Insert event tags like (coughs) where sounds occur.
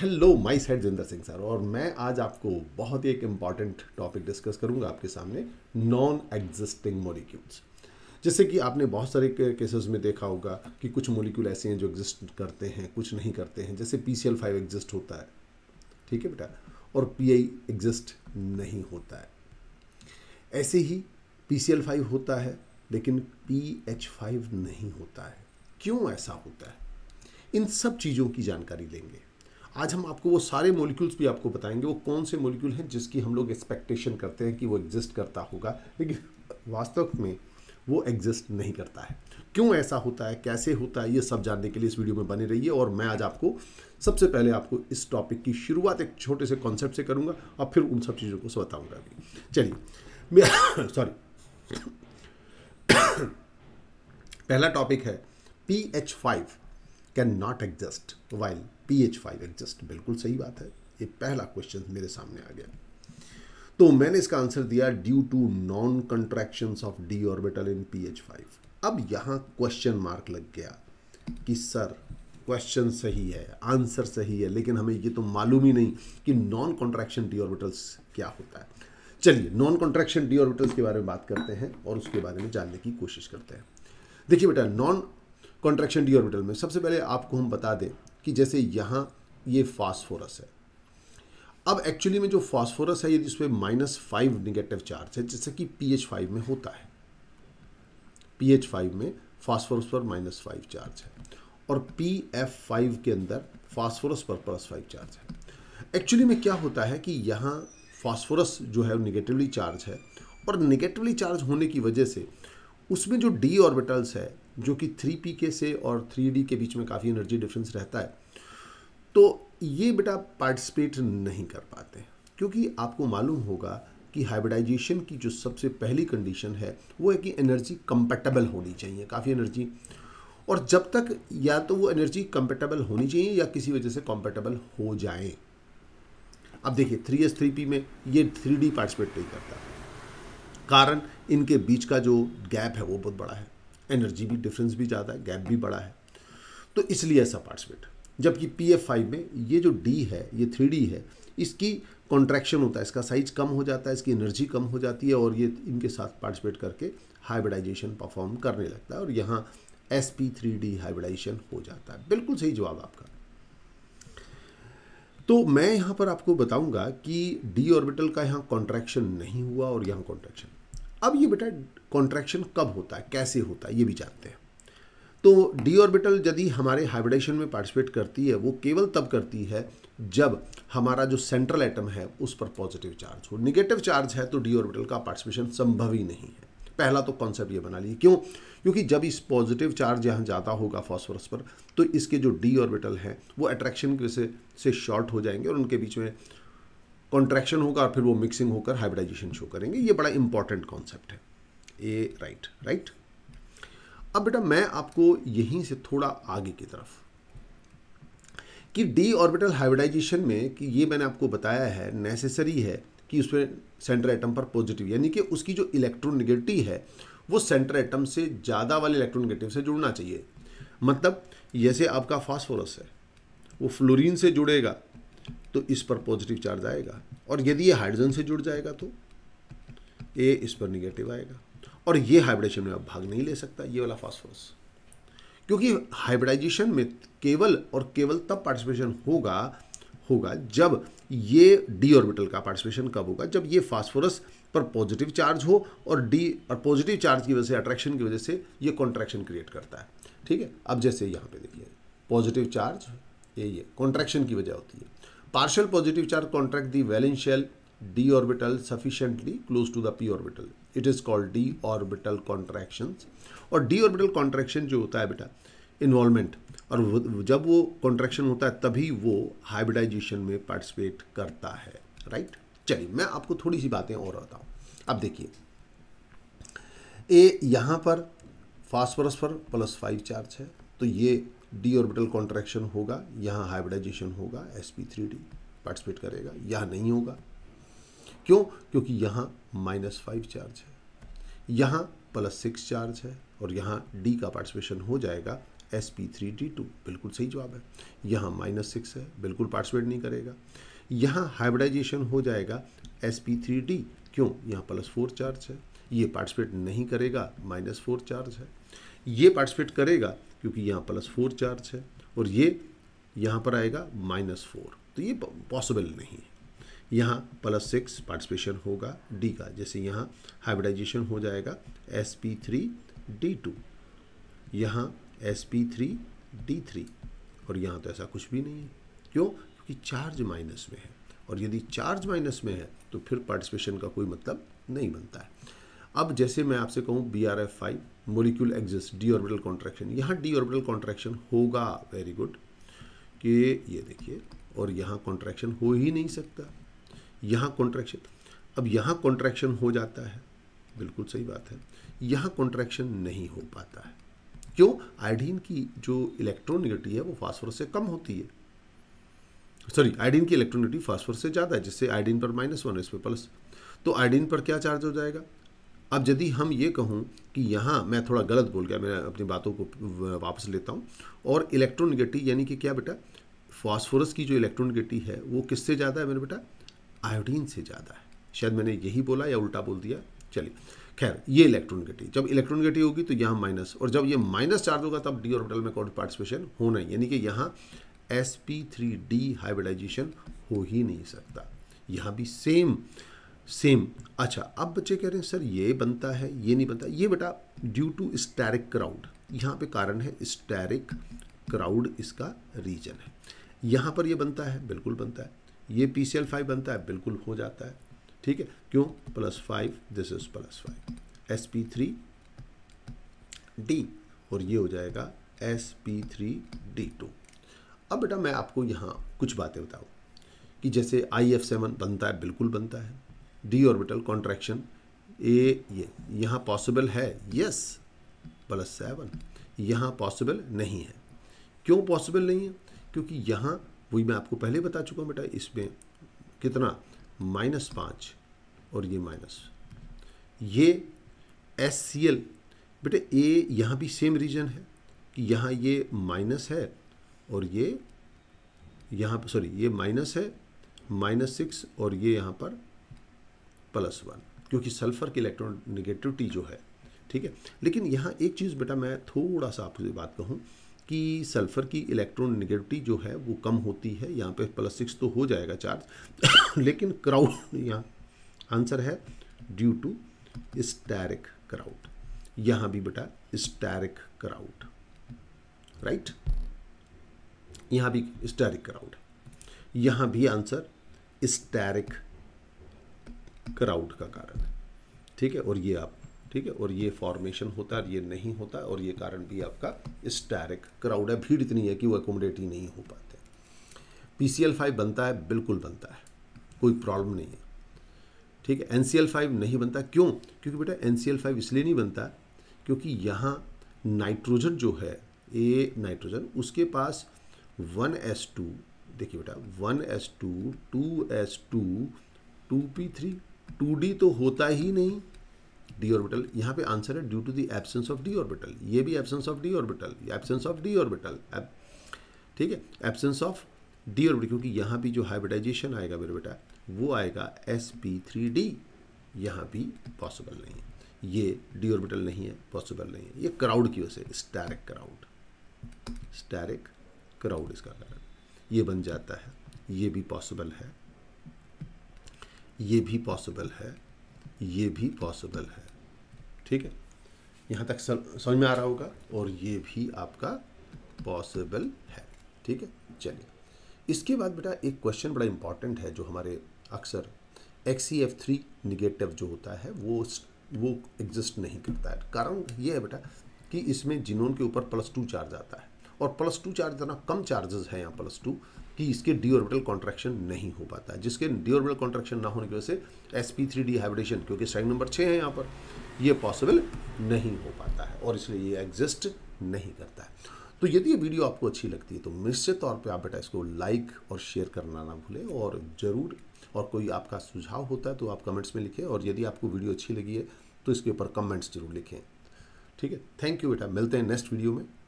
hello my side Jinder Singh sir और मैं आज आपको बहुत ही एक इम्पॉर्टेंट टॉपिक डिस्कस करूंगा आपके सामने नॉन एग्जिस्टिंग मॉलिक्यूल्स जैसे कि आपने बहुत सारे केसेस में देखा होगा कि कुछ मॉलिक्यूल ऐसे हैं जो एग्जिस्ट करते हैं कुछ नहीं करते हैं जैसे P C L five exist होता है ठीक है बेटा और पी आई एग्जिस्ट नहीं होता है ऐसे ही पी सी एल फाइव होता है लेकिन पी एच फाइव नहीं होता है क्यों ऐसा होता है इन सब चीज़ों की जानकारी लेंगे आज हम आपको वो सारे मोलिक्यूल्स भी आपको बताएंगे वो कौन से मोलिक्यूल हैं जिसकी हम लोग एक्सपेक्टेशन करते हैं कि वो एग्जिस्ट करता होगा लेकिन वास्तव में वो एग्जिस्ट नहीं करता है क्यों ऐसा होता है कैसे होता है ये सब जानने के लिए इस वीडियो में बने रहिए और मैं आज आपको सबसे पहले आपको इस टॉपिक की शुरुआत एक छोटे से कॉन्सेप्ट से करूँगा और फिर उन सब चीज़ों को बताऊँगा भी चलिए सॉरी (coughs) (coughs) पहला टॉपिक है P H five can not exist while P H five exist बिल्कुल सही बात है ये पहला क्वेश्चन मेरे सामने आ गया तो मैंने इसका आंसर दिया due to non contraction of D orbital in P H five अब यहाँ क्वेश्चन मार्क लग गया कि सर क्वेश्चन सही है आंसर सही है लेकिन हमें ये तो मालूम ही नहीं कि नॉन कॉन्ट्रैक्शन डी ऑर्बिटल्स क्या होता है चलिए नॉन कॉन्ट्रैक्शन डी ऑर्बिटल्स के बारे में बात करते हैं और उसके बारे में जानने की कोशिश करते हैं देखिए बेटा नॉन कॉन्ट्रेक्शन डी ऑर्बिटल में सबसे पहले आपको हम बता दें कि जैसे यहाँ ये फास्फोरस है अब एक्चुअली में जो फास्फोरस है ये इस पर माइनस फाइव निगेटिव चार्ज है जैसे कि पी एच फाइव में होता है पी एच फाइव में फास्फोरस पर माइनस फाइव चार्ज है और पी एफ फाइव के अंदर फास्फोरस पर प्लस फाइव चार्ज है एक्चुअली में क्या होता है कि यहाँ फास्फोरस जो है निगेटिवली चार्ज है और निगेटिवली चार्ज होने की वजह से उसमें जो डी ऑर्बिटल्स है जो कि थ्री पी के से और थ्री डी के बीच में काफ़ी एनर्जी डिफरेंस रहता है तो ये बेटा पार्टिसिपेट नहीं कर पाते क्योंकि आपको मालूम होगा कि हाइब्रिडाइजेशन की जो सबसे पहली कंडीशन है वो है कि एनर्जी कंपेटेबल होनी चाहिए काफ़ी एनर्जी और जब तक या तो वो एनर्जी कंपेटेबल होनी चाहिए या किसी वजह से कंपेटेबल हो जाए अब देखिए थ्री एस थ्री पी में ये थ्री डी पार्टिसिपेट नहीं करता कारण इनके बीच का जो गैप है वो बहुत बड़ा है एनर्जी भी डिफरेंस भी ज़्यादा है गैप भी बड़ा है तो इसलिए ऐसा पार्टिसिपेट जबकि पी एफ फाइव में ये जो डी है ये थ्री डी है इसकी कॉन्ट्रैक्शन होता है इसका साइज कम हो जाता है इसकी एनर्जी कम हो जाती है और ये इनके साथ पार्टिसिपेट करके हाइब्रिडाइजेशन परफॉर्म करने लगता है और यहाँ S P three D hybridisation हो जाता है बिल्कुल सही जवाब आपका तो मैं यहाँ पर आपको बताऊंगा कि डी ऑर्बिटल का यहाँ कॉन्ट्रैक्शन नहीं हुआ और यहाँ कॉन्ट्रैक्शन अब ये बेटा कॉन्ट्रैक्शन कब होता है कैसे होता है ये भी जानते हैं तो डी ऑर्बिटल यदि हमारे हाइब्रिडेशन में पार्टिसिपेट करती है वो केवल तब करती है जब हमारा जो सेंट्रल एटम है उस पर पॉजिटिव चार्ज हो निगेटिव चार्ज है तो डी ऑर्बिटल का पार्टिसिपेशन संभव ही नहीं है पहला तो कॉन्सेप्ट ये बना लिए क्यों क्योंकि जब इस पॉजिटिव चार्ज यहाँ ज़्यादा होगा फॉस्फोरस पर तो इसके जो डी ऑर्बिटल हैं वो अट्रैक्शन की वजह से शॉर्ट हो जाएंगे और उनके बीच में कॉन्ट्रैक्शन होगा और फिर वो मिक्सिंग होकर हाइब्रिडाइजेशन शो करेंगे ये बड़ा इंपॉर्टेंट कॉन्सेप्ट है ए राइट राइट अब बेटा मैं आपको यहीं से थोड़ा आगे की तरफ कि डी ऑर्बिटल हाइब्रिडाइजेशन में कि ये मैंने आपको बताया है नेसेसरी है कि उसमें सेंटर एटम पर पॉजिटिव यानी कि उसकी जो इलेक्ट्रोनिगेटिव है वो सेंटर एटम से ज़्यादा वाले इलेक्ट्रोनिगेटिव से जुड़ना चाहिए मतलब जैसे आपका फास्फोरस है वो फ्लोरीन से जुड़ेगा तो इस पर पॉजिटिव चार्ज आएगा और यदि ये हाइड्रोजन से जुड़ जाएगा तो ये इस पर निगेटिव आएगा और ये हाइब्रेशन में अब भाग नहीं ले सकता ये वाला फास्फोरस क्योंकि हाइब्रिडाइजेशन में केवल और केवल तब पार्टिसिपेशन होगा होगा जब ये डी ऑर्बिटल का पार्टिसिपेशन कब होगा जब ये फास्फोरस पर पॉजिटिव चार्ज हो और डी और पॉजिटिव चार्ज की वजह से अट्रैक्शन की वजह से ये कॉन्ट्रैक्शन क्रिएट करता है ठीक है अब जैसे यहाँ पे देखिए पॉजिटिव चार्ज ये ये कॉन्ट्रैक्शन की वजह होती है partial positive charge contract the valential D orbital sufficiently close to the P orbital it is called D orbital contraction और डी ऑर्बिटल कॉन्ट्रैक्शन जो होता है बेटा इन्वॉल्वमेंट और जब वो कॉन्ट्रैक्शन होता है तभी वो हाइब्रिडाइजेशन में पार्टिसिपेट करता है राइट चलिए मैं आपको थोड़ी सी बातें और बताऊँ अब देखिए ए यहाँ पर फास्फोरस पर प्लस फाइव चार्ज है तो ये डी ऑर्बिटल कॉन्ट्रैक्शन होगा यहाँ हाइब्रिडाइजेशन होगा S P three D participate करेगा यहाँ नहीं होगा क्यों क्योंकि यहाँ माइनस फाइव चार्ज है यहाँ प्लस सिक्स चार्ज है और यहाँ डी का पार्टिसिपेशन हो जाएगा S P three D two बिल्कुल सही जवाब है यहाँ माइनस सिक्स है बिल्कुल पार्टिसिपेट नहीं करेगा यहाँ हाइब्रिडाइजेशन हो जाएगा एस पी थ्री डी क्यों यहाँ प्लस फोर चार्ज है ये पार्टिसिपेट नहीं करेगा माइनस फोर चार्ज है ये पार्टिसिपेट करेगा क्योंकि यहाँ प्लस फोर चार्ज है और ये यहाँ पर आएगा माइनस फोर तो ये पॉसिबल नहीं है यहाँ प्लस सिक्स पार्टिसिपेशन होगा डी का जैसे यहाँ हाइब्रिडाइजेशन हो जाएगा S P three D two यहाँ S P three D three और यहाँ तो ऐसा कुछ भी नहीं है क्यों क्योंकि चार्ज माइनस में है और यदि चार्ज माइनस में है तो फिर पार्टिसिपेशन का कोई मतलब नहीं बनता है अब जैसे मैं आपसे कहूँ B R F five molecule exist D orbital contraction यहाँ डी ऑर्बिटल कॉन्ट्रैक्शन होगा वेरी गुड कि ये देखिए और यहाँ कॉन्ट्रैक्शन हो ही नहीं सकता यहाँ कॉन्ट्रैक्शन अब यहाँ कॉन्ट्रैक्शन हो जाता है बिल्कुल सही बात है यहाँ कॉन्ट्रैक्शन नहीं हो पाता है क्यों आयोडीन की जो इलेक्ट्रोनिगेटिव है वो फास्फोरस से कम होती है सॉरी आयोडीन की इलेक्ट्रोनिगेटिव फास्फोरस से ज़्यादा है जिससे आयोडीन पर माइनस वन इस पर प्लस तो आयोडीन पर क्या चार्ज हो जाएगा अब यदि हम ये कहूँ कि यहाँ मैं थोड़ा गलत बोल गया मैं अपनी बातों को वापस लेता हूँ और इलेक्ट्रोनिगेटिव यानी कि क्या बेटा फॉस्फोरस की जो इलेक्ट्रोनिगेटिव है वो किससे ज़्यादा है मेरे बेटा आयोडीन से ज़्यादा है शायद मैंने यही बोला या उल्टा बोल दिया चलिए खैर ये इलेक्ट्रोनिगेटिव जब इलेक्ट्रोनिगेटिव होगी तो यहाँ माइनस और जब ये माइनस चार्ज होगा तब डी ऑर्बिटल में कॉर्ड पार्टिसिपेशन होना ही यानी कि यहाँ S P three D hybridisation हो ही नहीं सकता यहाँ भी सेम सेम अच्छा अब बच्चे कह रहे हैं सर ये बनता है ये नहीं बनता ये बेटा ड्यू टू स्टैरिक क्राउड यहाँ पे कारण है स्टैरिक क्राउड इसका रीजन है यहाँ पर ये बनता है बिल्कुल बनता है ये पी सी एल फाइव बनता है बिल्कुल हो जाता है ठीक है क्यों plus five this is plus five S P three D और ये हो जाएगा S P three D two अब बेटा मैं आपको यहाँ कुछ बातें बताऊँ कि जैसे आई एफ सेवन बनता है बिल्कुल बनता है डी ऑर्बिटल कॉन्ट्रैक्शन ए ये यहाँ पॉसिबल है यस प्लस सेवन यहाँ पॉसिबल नहीं है क्यों पॉसिबल नहीं है क्योंकि यहाँ वही मैं आपको पहले बता चुका हूँ बेटा इसमें कितना माइनस पाँच और ये माइनस ये एस सी एल बेटे ए यहाँ भी सेम रीजन है कि यहाँ ये माइनस है और ये यहाँ सॉरी ये माइनस है माइनस सिक्स और ये यहाँ पर प्लस वन क्योंकि सल्फर की इलेक्ट्रॉन निगेटिविटी जो है ठीक है लेकिन यहाँ एक चीज़ बेटा मैं थोड़ा सा आपसे बात कहूँ कि सल्फर की इलेक्ट्रॉन निगेटिविटी जो है वो कम होती है यहाँ पे प्लस सिक्स तो हो जाएगा चार्ज (coughs) लेकिन क्राउड (coughs) यहाँ आंसर है ड्यू टू स्टैरिक क्राउड यहाँ भी बेटा स्टैरिक क्राउड राइट यहाँ भी स्टैरिक क्राउड यहाँ भी आंसर स्टैरिक क्राउड का कारण है ठीक है और ये आप ठीक है और ये फॉर्मेशन होता है ये नहीं होता और ये कारण भी आपका स्टैरिक क्राउड है भीड़ इतनी है कि वो एकोमोडेट ही नहीं हो पाते पी सी एल फाइव बनता है बिल्कुल बनता है कोई प्रॉब्लम नहीं है ठीक है एन सी एल फाइव नहीं बनता क्यों क्योंकि बेटा एन सी एल फाइव इसलिए नहीं बनता क्योंकि यहाँ नाइट्रोजन जो है ए नाइट्रोजन उसके पास वन एस टू देखिए बेटा one S two two S two two P three two तो होता ही नहीं डी ऑर्बिटल यहाँ पे आंसर है due to the absence of D orbital ये भी absence of D orbital absence of D orbital ठीक है एब्सेंस ऑफ डी ऑर्बिटल क्योंकि यहाँ भी जो हाइब्रिडाइजेशन आएगा मेरे बेटा वो आएगा एस पी थ्री डी यहाँ भी पॉसिबल नहीं है ये डी ऑर्बिटल नहीं है पॉसिबल नहीं है ये क्राउड की वजह से स्टैरिक क्राउड स्टैरिक क्राउड इसका कारण ये बन जाता है ये भी पॉसिबल है ये भी पॉसिबल है ये भी पॉसिबल है ठीक है यहाँ तक समझ में आ रहा होगा और ये भी आपका पॉसिबल है ठीक है चलिए इसके बाद बेटा एक क्वेश्चन बड़ा इंपॉर्टेंट है जो हमारे अक्सर X C F three negative जो होता है वो वो एग्जिस्ट नहीं करता है कारण ये है बेटा कि इसमें जिनोन के ऊपर प्लस टू चार्ज आता है और प्लस टू चार्ज इतना कम चार्जेस है यहाँ प्लस टू कि इसके डी ऑर्बिटल कॉन्ट्रैक्शन नहीं हो पाता है जिसके डी ऑर्बिटल कॉन्ट्रैक्शन ना होने की वजह से S P three D hybridisation क्योंकि स्ट्राइक नंबर छः है यहाँ पर ये पॉसिबल नहीं हो पाता है और इसलिए ये एग्जिस्ट नहीं करता है तो यदि ये वीडियो आपको अच्छी लगती है तो निश्चित तौर पर आप बेटा इसको लाइक और शेयर करना ना भूलें और ज़रूर और कोई आपका सुझाव होता है तो आप कमेंट्स में लिखें और यदि आपको वीडियो अच्छी लगी है तो इसके ऊपर कमेंट्स जरूर लिखें ठीक है थैंक यू बेटा मिलते हैं नेक्स्ट वीडियो में